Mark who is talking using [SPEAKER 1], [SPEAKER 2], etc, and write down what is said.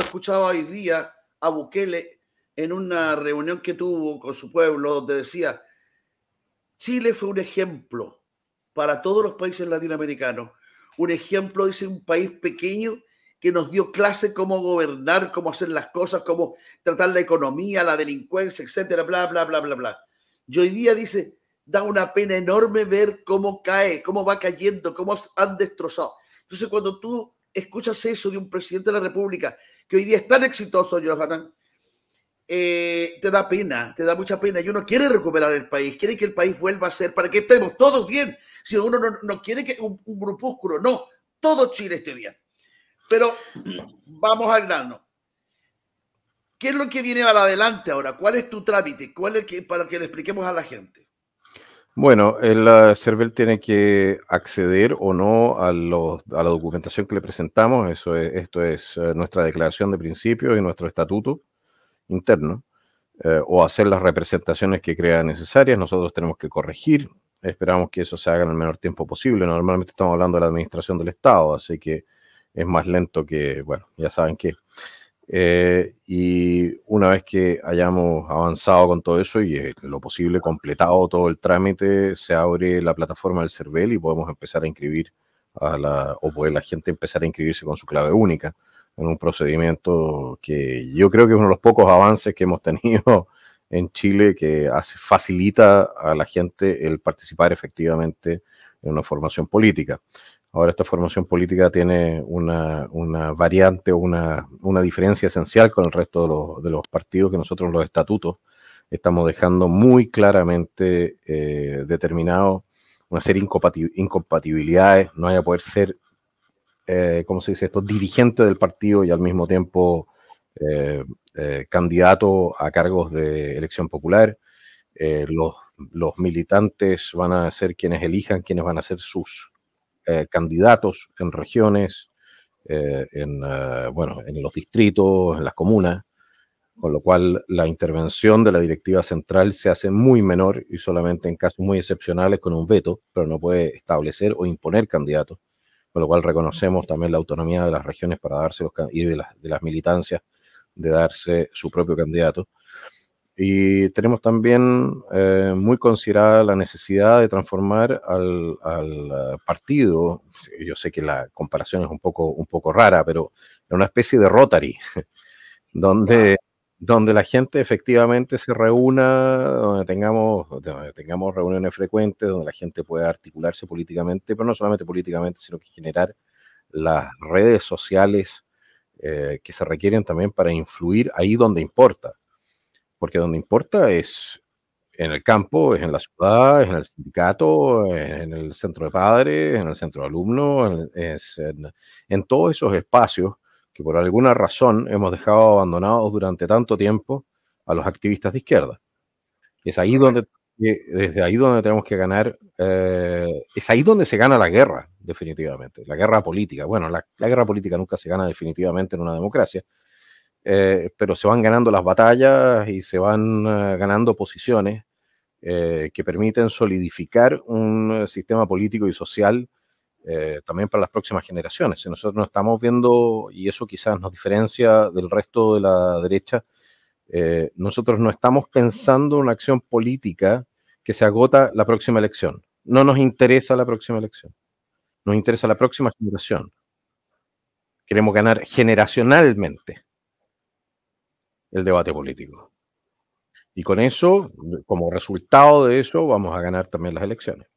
[SPEAKER 1] escuchaba hoy día a Bukele en una reunión que tuvo con su pueblo donde decía, Chile fue un ejemplo para todos los países latinoamericanos. Un ejemplo, dice, un país pequeño que nos dio clase cómo gobernar, cómo hacer las cosas, cómo tratar la economía, la delincuencia, etcétera, bla, bla, bla, bla, bla. Y hoy día dice, da una pena enorme ver cómo cae, cómo va cayendo, cómo han destrozado. Entonces, cuando tú escuchas eso de un presidente de la República que hoy día es tan exitoso, Johanan, eh, te da pena, te da mucha pena. Y uno quiere recuperar el país, quiere que el país vuelva a ser para que estemos todos bien. Si uno no, quiere que un, un, grupúsculo, no, todo Chile esté bien. Pero vamos al grano. ¿Qué es lo que viene para adelante ahora? ¿Cuál es tu trámite? ¿Cuál es que, para que le expliquemos a la gente?
[SPEAKER 2] Bueno, el CERVEL tiene que acceder o no a, la documentación que le presentamos. Eso es, esto es eh, nuestra declaración de principio y nuestro estatuto interno. Eh, o hacer las representaciones que crean necesarias. Nosotros tenemos que corregir. Esperamos que eso se haga en el menor tiempo posible. Normalmente estamos hablando de la administración del Estado, así que es más lento que, bueno, ya saben que. Eh, y una vez que hayamos avanzado con todo eso y eh, lo posible completado todo el trámite, se abre la plataforma del CERVEL y podemos empezar a inscribir a la, o puede la gente empezar a inscribirse con su clave única en un procedimiento que yo creo que es uno de los pocos avances que hemos tenido en Chile que hace, facilita a la gente el participar efectivamente en una formación política. Ahora esta formación política tiene una, variante o una, diferencia esencial con el resto de los, partidos que nosotros los estatutos estamos dejando muy claramente eh, determinado una serie de incompatibilidades, no haya poder ser, eh, ¿cómo se dice esto?, dirigente del partido y al mismo tiempo eh, eh, candidato a cargos de elección popular. Eh, los, los militantes van a ser quienes elijan, quienes van a ser sus eh, candidatos en regiones, eh, en, eh, bueno, en los distritos, en las comunas, con lo cual la intervención de la directiva central se hace muy menor y solamente en casos muy excepcionales con un veto, pero no puede establecer o imponer candidatos, con lo cual reconocemos también la autonomía de las regiones para darse los, y de las, de las militancias de darse su propio candidato. Y tenemos también eh, muy considerada la necesidad de transformar al, eh, partido, yo sé que la comparación es un poco, un poco rara, pero en una especie de Rotary, donde, donde la gente efectivamente se reúna, donde tengamos, tengamos reuniones frecuentes, donde la gente pueda articularse políticamente, pero no solamente políticamente, sino que generar las redes sociales eh, que se requieren también para influir ahí donde importa porque donde importa es en el campo, es en la ciudad, es en el sindicato, es en el centro de padres, en el centro de alumnos, es en, todos esos espacios que por alguna razón hemos dejado abandonados durante tanto tiempo a los activistas de izquierda. Es ahí donde, eh, desde ahí donde tenemos que ganar, eh, es ahí donde se gana la guerra, definitivamente, la guerra política. Bueno, la, guerra política nunca se gana definitivamente en una democracia, eh, pero se van ganando las batallas y se van eh, ganando posiciones eh, que permiten solidificar un sistema político y social también para las próximas generaciones. Si nosotros no estamos viendo, y eso quizás nos diferencia del resto de la derecha, nosotros no estamos pensando una acción política que se agota la próxima elección. No nos interesa la próxima elección. Nos interesa la próxima generación. Queremos ganar generacionalmente el debate político. Y con eso, como resultado de eso, vamos a ganar también las elecciones.